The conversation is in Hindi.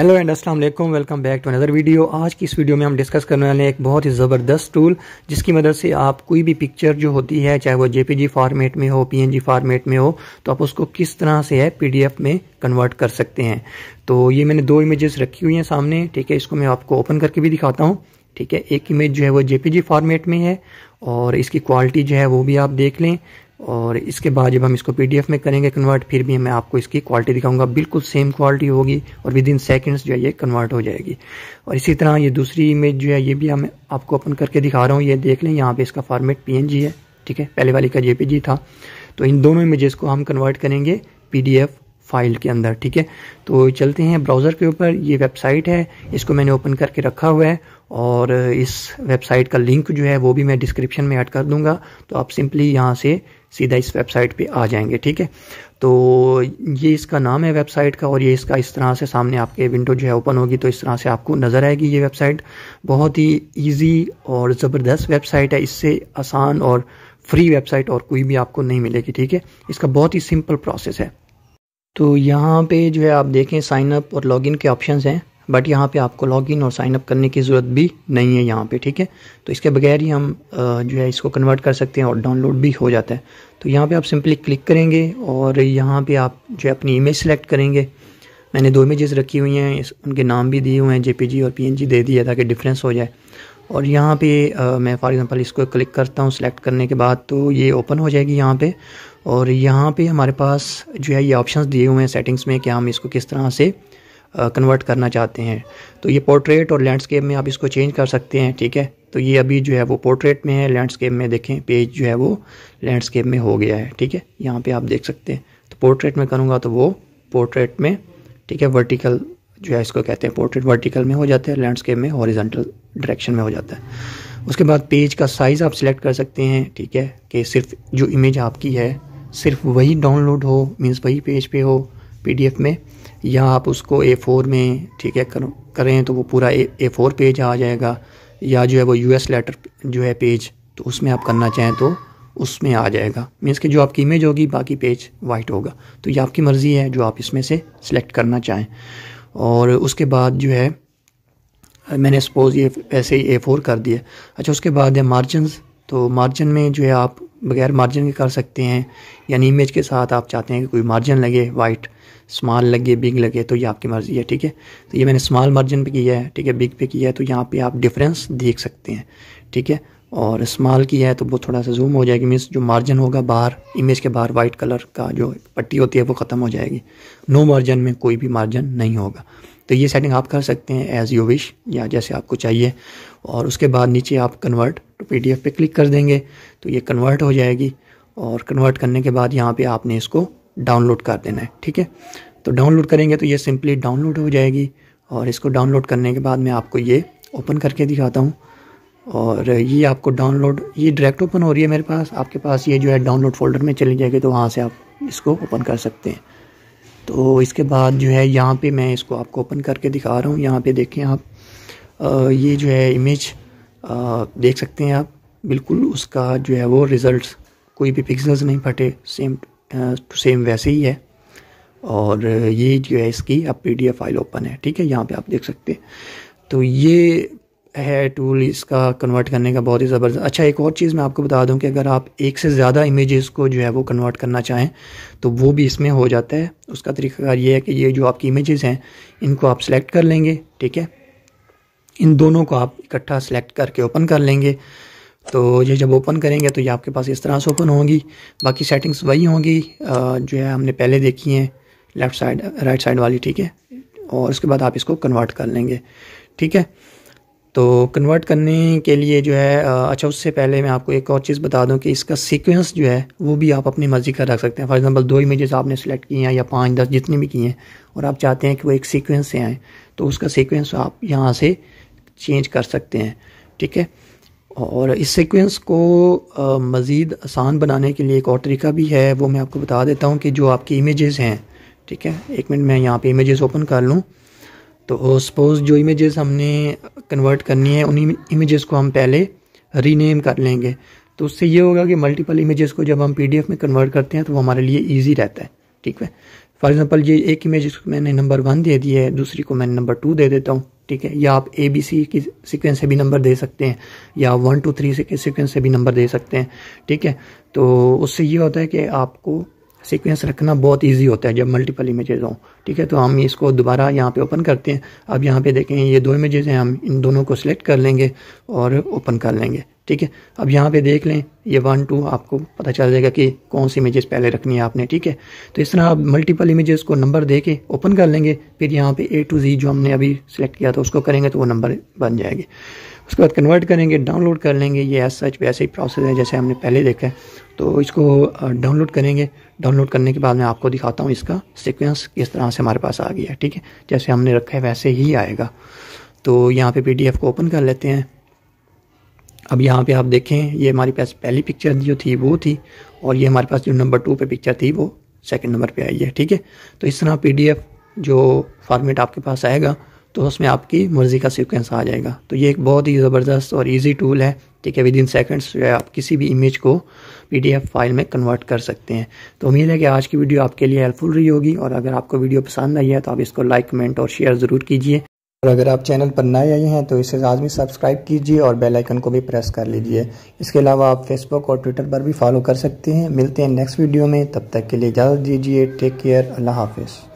हेलो एंड अस्सलाम वालेकुम welcome back to another video आज की इस वीडियो में हम डिस्कस करने वाले हैं एक बहुत ही ज़बरदस्त टूल जिसकी मदद से आप कोई भी पिक्चर जो होती है चाहे वो जेपीजी फॉर्मेट में हो पीएनजी फॉर्मेट में हो तो आप उसको किस तरह से है पीडीएफ में कन्वर्ट कर सकते हैं तो ये मैंने दो इमेजेस रखी हुई हैं सामने ठीक है इसको मैं आपको ओपन करके भी दिखाता हूँ ठीक है एक इमेज जो है वो जेपीजी फॉर्मेट में है और इसकी क्वालिटी जो है वो भी आप देख लें और इसके बाद जब हम इसको पीडीएफ में करेंगे कन्वर्ट फिर भी मैं आपको इसकी क्वालिटी दिखाऊंगा बिल्कुल सेम क्वालिटी होगी और विद इन सेकेंड्स जो है ये कन्वर्ट हो जाएगी और इसी तरह ये दूसरी इमेज जो है ये भी हम आपको ओपन करके दिखा रहा हूँ ये देख लें यहाँ पे इसका फॉर्मेट पी है ठीक है पहले वाली का जे था तो इन दोनों इमेजेस को हम कन्वर्ट करेंगे पी फाइल के अंदर ठीक है तो चलते हैं ब्राउज़र के ऊपर ये वेबसाइट है इसको मैंने ओपन करके रखा हुआ है और इस वेबसाइट का लिंक जो है वो भी मैं डिस्क्रिप्शन में ऐड कर दूंगा तो आप सिंपली यहाँ से सीधा इस वेबसाइट पे आ जाएंगे ठीक है तो ये इसका नाम है वेबसाइट का और ये इसका इस तरह से सामने आपके विंडो जो है ओपन होगी तो इस तरह से आपको नज़र आएगी ये वेबसाइट बहुत ही ईजी और ज़बरदस्त वेबसाइट है इससे आसान और फ्री वेबसाइट और कोई भी आपको नहीं मिलेगी ठीक है इसका बहुत ही सिंपल प्रोसेस है तो यहाँ पे जो है आप देखें साइन अप और लॉगिन के ऑप्शंस हैं बट यहाँ पे आपको लॉगिन और साइनअप करने की ज़रूरत भी नहीं है यहाँ पे ठीक है तो इसके बगैर ही हम जो है इसको कन्वर्ट कर सकते हैं और डाउनलोड भी हो जाता है तो यहाँ पे आप सिंपली क्लिक करेंगे और यहाँ पे आप जो है अपनी इमेज सेलेक्ट करेंगे मैंने दो इमेजेस रखी हुई हैं उनके नाम भी दिए हुए हैं जे और पी दे दिया ताकि डिफरेंस हो जाए और यहाँ पे आ, मैं फॉर एग्जांपल इसको क्लिक करता हूँ सेलेक्ट करने के बाद तो ये ओपन हो जाएगी यहाँ पे और यहाँ पे हमारे पास जो है ये ऑप्शंस दिए हुए हैं सेटिंग्स में कि हम इसको किस तरह से कन्वर्ट करना चाहते हैं तो ये पोर्ट्रेट और लैंडस्केप में आप इसको चेंज कर सकते हैं ठीक है तो ये अभी जो है वो पोर्ट्रेट में है लैंडस्केप में देखें पेज जो है वो लैंडस्केप में हो गया है ठीक है यहाँ पर आप देख सकते हैं तो पोर्ट्रेट में करूँगा तो वो पोर्ट्रेट में ठीक है वर्टिकल जो है इसको कहते हैं पोर्ट्रेट वर्टिकल में हो जाता है लैंडस्केप में हॉरिजेंटल डायरेक्शन में हो जाता है उसके बाद पेज का साइज़ आप सिलेक्ट कर सकते हैं ठीक है कि सिर्फ जो इमेज आपकी है सिर्फ वही डाउनलोड हो मीन्स वही पेज पे हो पीडीएफ में या आप उसको ए फोर में ठीक है कर, करें तो वो पूरा ए फोर पेज आ जाएगा या जो है वो एस लेटर जो है पेज तो उसमें आप करना चाहें तो उसमें आ जाएगा मीन्स कि जो आपकी इमेज होगी बाकी पेज वाइट होगा तो ये आपकी मर्ज़ी है जो आप इसमें से सिलेक्ट करना चाहें और उसके बाद जो है मैंने सपोज़ ये ऐसे ही ए फोर कर दिया अच्छा उसके बाद है मार्जिन तो मार्जिन में जो है आप बगैर मार्जिन के कर सकते हैं यानी इमेज के साथ आप चाहते हैं कि कोई मार्जिन लगे वाइट स्मॉल लगे बिग लगे तो ये आपकी मर्ज़ी है ठीक है तो ये मैंने स्मॉल मार्जिन पे किया है ठीक है बिग पे किया है तो यहाँ पे आप डिफरेंस देख सकते हैं ठीक है और स्मॉल की है तो वो थोड़ा सा जूम हो जाएगी मीन्स जो मार्जिन होगा बाहर इमेज के बाहर वाइट कलर का जो पट्टी होती है वो ख़त्म हो जाएगी नो मार्जिन में कोई भी मार्जिन नहीं होगा तो ये सेटिंग आप कर सकते हैं एज़ यू विश या जैसे आपको चाहिए और उसके बाद नीचे आप कन्वर्ट टू डी एफ पे क्लिक कर देंगे तो ये कन्वर्ट हो जाएगी और कन्वर्ट करने के बाद यहाँ पर आपने इसको डाउनलोड कर देना है ठीक है तो डाउनलोड करेंगे तो ये सिंपली डाउनलोड हो जाएगी और इसको डाउनलोड करने के बाद मैं आपको ये ओपन करके दिखाता हूँ और ये आपको डाउनलोड ये डायरेक्ट ओपन हो रही है मेरे पास आपके पास ये जो है डाउनलोड फोल्डर में चली जाएगी तो वहाँ से आप इसको ओपन कर सकते हैं तो इसके बाद जो है यहाँ पे मैं इसको आपको ओपन करके दिखा रहा हूँ यहाँ पे देखें आप आ, ये जो है इमेज आ, देख सकते हैं आप बिल्कुल उसका जो है वो रिज़ल्ट कोई भी पिक्सल्स नहीं फटे सेम टू सेम वैसे ही है और ये जो है इसकी अब पी फाइल ओपन है ठीक है यहाँ पर आप देख सकते हैं तो ये है टूल इसका कन्वर्ट करने का बहुत ही ज़बरदस्त अच्छा एक और चीज़ मैं आपको बता दूं कि अगर आप एक से ज़्यादा इमेजेस को जो है वो कन्वर्ट करना चाहें तो वो भी इसमें हो जाता है उसका तरीकाकार ये है कि ये जो आपकी इमेजेस हैं इनको आप सेलेक्ट कर लेंगे ठीक है इन दोनों को आप इकट्ठा सेलेक्ट करके ओपन कर लेंगे तो ये जब ओपन करेंगे तो ये आपके पास इस तरह से ओपन होंगी बाकी सेटिंग्स वही होंगी जो है हमने पहले देखी हैं लेफ़्ट साइड राइट साइड वाली ठीक है और उसके बाद आप इसको कन्वर्ट कर लेंगे ठीक है तो कन्वर्ट करने के लिए जो है अच्छा उससे पहले मैं आपको एक और चीज़ बता दूं कि इसका सीक्वेंस जो है वो भी आप अपनी मर्ज़ी का रख सकते हैं फॉर एग्जांपल दो इमेजेस आपने सेलेक्ट किए हैं या पाँच दस जितने भी किए हैं और आप चाहते हैं कि वो एक सीक्वेंस से आएँ तो उसका सीक्वेंस आप यहाँ से चेंज कर सकते हैं ठीक है और इस सिक्वेंस को मज़ीद आसान बनाने के लिए एक और तरीका भी है वो मैं आपको बता देता हूँ कि जो आपकी इमेज़ हैं ठीक है एक मिनट मैं यहाँ पर इमेज़ ओपन कर लूँ तो सपोज़ जो इमेजेस हमने कन्वर्ट करनी है उन इमेजेस को हम पहले रीनेम कर लेंगे तो उससे ये होगा कि मल्टीपल इमेजेस को जब हम पीडीएफ में कन्वर्ट करते हैं तो वो हमारे लिए ईजी रहता है ठीक है फॉर एग्जांपल ये एक इमेज को मैंने नंबर वन दे दिया है दूसरी को मैं नंबर टू दे देता हूँ ठीक है या आप ए बी सी की सीक्वेंस से भी नंबर दे सकते हैं या वन टू थ्री से सीक्वेंस से भी नंबर दे सकते हैं ठीक है तो उससे ये होता है कि आपको सीक्वेंस रखना बहुत इजी होता है जब मल्टीपल इमेजेस हों ठीक है तो हम इसको दोबारा यहाँ पे ओपन करते हैं अब यहाँ पे देखें ये दो इमेजेस हैं हम इन दोनों को सिलेक्ट कर लेंगे और ओपन कर लेंगे ठीक है अब यहाँ पे देख लें ये वन टू आपको पता चल जाएगा कि कौन सी इमेजेस पहले रखनी है आपने ठीक है तो इस तरह आप मल्टीपल इमेजेस को नंबर दे के ओपन कर लेंगे फिर यहाँ पे ए टू जी जो हमने अभी सेलेक्ट किया था उसको करेंगे तो वो नंबर बन जाएंगे उसके बाद कन्वर्ट करेंगे डाउनलोड कर लेंगे ये एज सच वैसे ही प्रोसेस है जैसे हमने पहले देखा है तो इसको डाउनलोड करेंगे डाउनलोड करने के बाद मैं आपको दिखाता हूँ इसका सिक्वेंस किस तरह से हमारे पास आ गया ठीक है जैसे हमने रखा है वैसे ही आएगा तो यहाँ पे पी को ओपन कर लेते हैं अब यहाँ पे आप देखें ये हमारे पास पहली पिक्चर जो थी वो थी और ये हमारे पास जो नंबर टू पे पिक्चर थी वो सेकंड नंबर पे आई है ठीक है तो इस तरह पीडीएफ जो फॉर्मेट आपके पास आएगा तो उसमें आपकी मर्ज़ी का सिक्वेंस आ जाएगा तो ये एक बहुत ही ज़बरदस्त और ईजी टूल है ठीक है विद इन सेकेंड्स जो है आप किसी भी इमेज को पी फाइल में कन्वर्ट कर सकते हैं तो उम्मीद है कि आज की वीडियो आपके लिए हेल्पफुल रही होगी और अगर आपको वीडियो पसंद आई है तो आप इसको लाइक कमेंट और शेयर ज़रूर कीजिए और अगर आप चैनल पर नए आए हैं तो इसे लाजमी सब्सक्राइब कीजिए और बेल आइकन को भी प्रेस कर लीजिए इसके अलावा आप फेसबुक और ट्विटर पर भी फॉलो कर सकते हैं मिलते हैं नेक्स्ट वीडियो में तब तक के लिए इजाज़त दीजिए टेक केयर अल्लाह हाफिज़